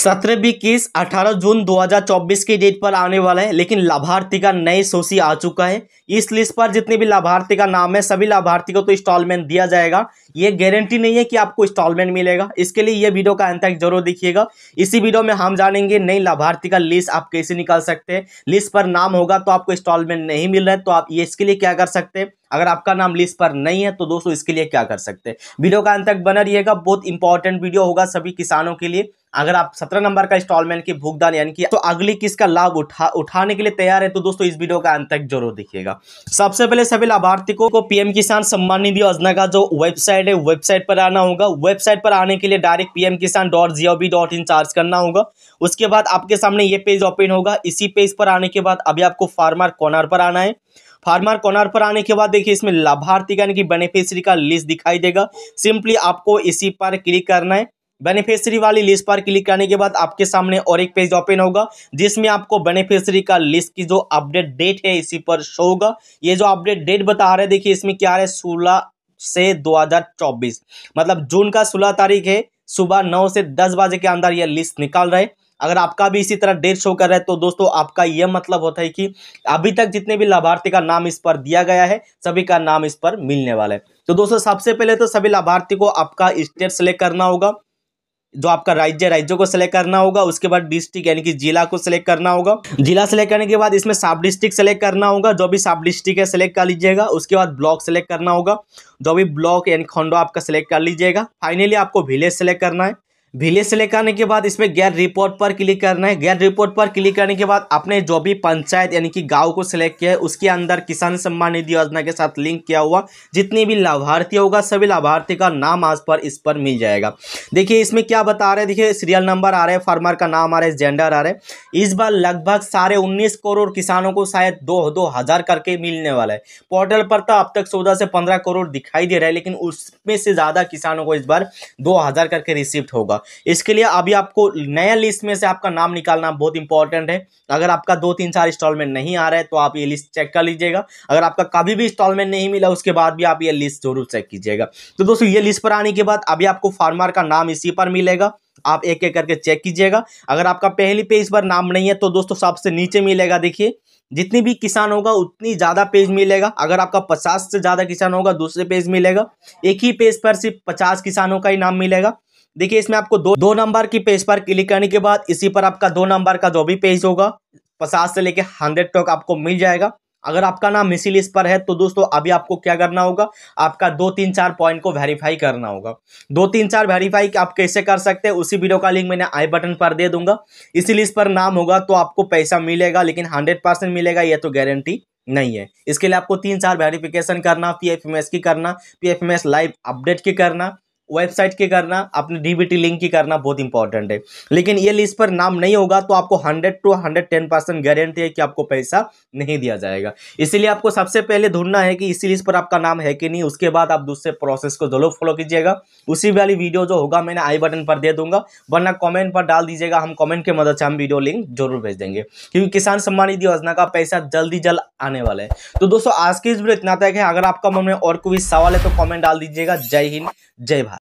सत्रह भी केस अठारह जून 2024 की डेट पर आने वाला है लेकिन लाभार्थी का नए सोसी आ चुका है इस लिस्ट पर जितने भी लाभार्थी का नाम है सभी लाभार्थी को तो इंस्टॉलमेंट दिया जाएगा ये गारंटी नहीं है कि आपको इंस्टॉलमेंट मिलेगा इसके लिए ये वीडियो का अंत तक जरूर देखिएगा इसी वीडियो में हम जानेंगे नई लाभार्थी का लिस्ट आप कैसे निकाल सकते हैं लिस्ट पर नाम होगा तो आपको इंस्टॉलमेंट नहीं मिल रहा है तो आप ये इसके लिए क्या कर सकते हैं अगर आपका नाम लिस्ट पर नहीं है तो दोस्तों इसके लिए क्या कर सकते हैं वीडियो का अंत तक बना रहिएगा बहुत इंपॉर्टेंट वीडियो होगा सभी किसानों के लिए अगर आप सत्रह नंबर का इंस्टॉलमेंट की भुगतान यानी कि तो अगली किस्त का लाभ उठा उठाने के लिए तैयार है तो दोस्तों इस वीडियो का अंत तक जरूर देखिएगा सबसे पहले सभी लाभार्थियों को, पीएम किसान सम्मान निधि योजना का जो वेबसाइट है वेबसाइट पर आना होगा वेबसाइट पर आने के लिए direct PM Kisan dot G O B dot in charge करना होगा उसके बाद आपके सामने ये पेज ओपन होगा इसी पेज पर आने के बाद अभी आपको फार्मर कॉर्नर पर आना है फार्मर कॉर्नर पर आने के बाद देखिए इसमें लाभार्थी का यानी कि बेनिफिशरी का लिस्ट दिखाई देगा सिंपली आपको इसी पर क्लिक करना है बेनिफिशियरी वाली लिस्ट पर क्लिक करने के बाद आपके सामने और एक पेज ओपन होगा जिसमें आपको बेनिफिशियरी का लिस्ट की जो अपडेट डेट है इसी पर शो होगा ये जो अपडेट डेट बता रहे देखिए इसमें क्या है सोलह से 2024 मतलब जून का सोलह तारीख है सुबह नौ से दस बजे के अंदर यह लिस्ट निकाल रहे अगर आपका भी इसी तरह डेट शो कर रहा है तो दोस्तों आपका यह मतलब होता है कि अभी तक जितने भी लाभार्थी का नाम इस पर दिया गया है सभी का नाम इस पर मिलने वाला है तो दोस्तों सबसे पहले तो सभी लाभार्थी को आपका स्टेट सेलेक्ट करना होगा जो आपका राज्य है राज्यों को सिलेक्ट करना होगा उसके बाद डिस्ट्रिक्ट यानी कि जिला को सिलेक्ट करना होगा जिला सिलेक्ट करने के बाद इसमें सब डिस्ट्रिक्ट सेलेक्ट करना होगा जो भी सब डिस्ट्रिक्ट है सेलेक्ट कर लीजिएगा उसके बाद ब्लॉक सेलेक्ट करना होगा जो भी ब्लॉक यानी खंडो आपका सेलेक्ट कर लीजिएगा फाइनली आपको विलेज सेलेक्ट करना है विलेज सेलेक्ट करने के बाद इसमें गैर रिपोर्ट पर क्लिक करना है गैर रिपोर्ट पर क्लिक करने के बाद आपने जो भी पंचायत यानी कि गांव को सिलेक्ट किया है उसके अंदर किसान सम्मान निधि योजना के साथ लिंक किया हुआ जितनी भी लाभार्थी होगा सभी लाभार्थी का नाम आज पर इस पर मिल जाएगा देखिए इसमें क्या बता रहे हैं देखिए सीरियल नंबर आ रहा है फार्मर का नाम आ रहा है जेंडर आ रहा है इस बार लगभग साढ़े उन्नीस करोड़ किसानों को शायद दो दो हज़ार करके मिलने वाला है पोर्टल पर तो अब तक चौदह से पंद्रह करोड़ दिखाई दे रहा है लेकिन उसमें से ज़्यादा किसानों को इस बार दो हज़ार करके रिसिप्ट होगा जाओ इसके लिए अभी आपको नया लिस्ट में से आपका नाम निकालना बहुत इंपॉर्टेंट है अगर आपका दो तीन चार इंस्टॉलमेंट नहीं आ रहा है तो आप ये लिस्ट चेक कर लीजिएगा अगर आपका कभी भी इंस्टॉलमेंट नहीं मिला उसके बाद भी आप ये लिस्ट जरूर चेक कीजिएगा तो दोस्तों ये लिस्ट पर आने के बाद अभी आपको फार्मर का नाम इसी पर मिलेगा आप एक एक करके चेक कीजिएगा अगर आपका पहली पेज पर नाम नहीं है तो दोस्तों सबसे नीचे मिलेगा देखिए जितनी भी किसान होगा उतनी ज़्यादा पेज मिलेगा अगर आपका पचास से ज़्यादा किसान होगा दूसरे पेज मिलेगा एक ही पेज पर सिर्फ पचास किसानों का ही नाम मिलेगा देखिए इसमें आपको दो दो नंबर की पेज पर क्लिक करने के बाद इसी पर आपका दो नंबर का जो भी पेज होगा पचास से लेके हंड्रेड तक आपको मिल जाएगा अगर आपका नाम इसी लिस्ट पर है तो दोस्तों अभी आपको क्या करना होगा आपका दो तीन चार पॉइंट को वेरीफाई करना होगा दो तीन चार वेरीफाई आप कैसे कर सकते हैं उसी वीडियो का लिंक मैंने आई बटन पर दे दूंगा इसी लिस्ट पर नाम होगा तो आपको पैसा मिलेगा लेकिन हंड्रेड परसेंट मिलेगा यह तो गारंटी नहीं है इसके लिए आपको तीन चार वेरिफिकेशन करना पी एफ एम एस की करना P F M S live update की करना वेबसाइट की करना अपने डीबीटी लिंक की करना बहुत इंपॉर्टेंट है लेकिन ये लिस्ट पर नाम नहीं होगा तो आपको hundred two hundred ten percent guarantee है कि आपको पैसा नहीं दिया जाएगा इसीलिए आपको सबसे पहले ढूंढना है कि इसी लिस्ट पर आपका नाम है कि नहीं उसके बाद आप दूसरे प्रोसेस को जरूर फॉलो कीजिएगा उसी वाली वीडियो जो होगा मैंने आई बटन पर दे दूंगा वरना कॉमेंट पर डाल दीजिएगा हम कॉमेंट के मदद से हम वीडियो लिंक जरूर भेज देंगे क्योंकि किसान सम्मान निधि योजना का पैसा जल्दी जल्द आने वाला है तो दोस्तों आज की इस वीडियो इतना तक है अगर आपका मन में और कोई सवाल है तो कॉमेंट डाल दीजिएगा जय हिंद जय भारत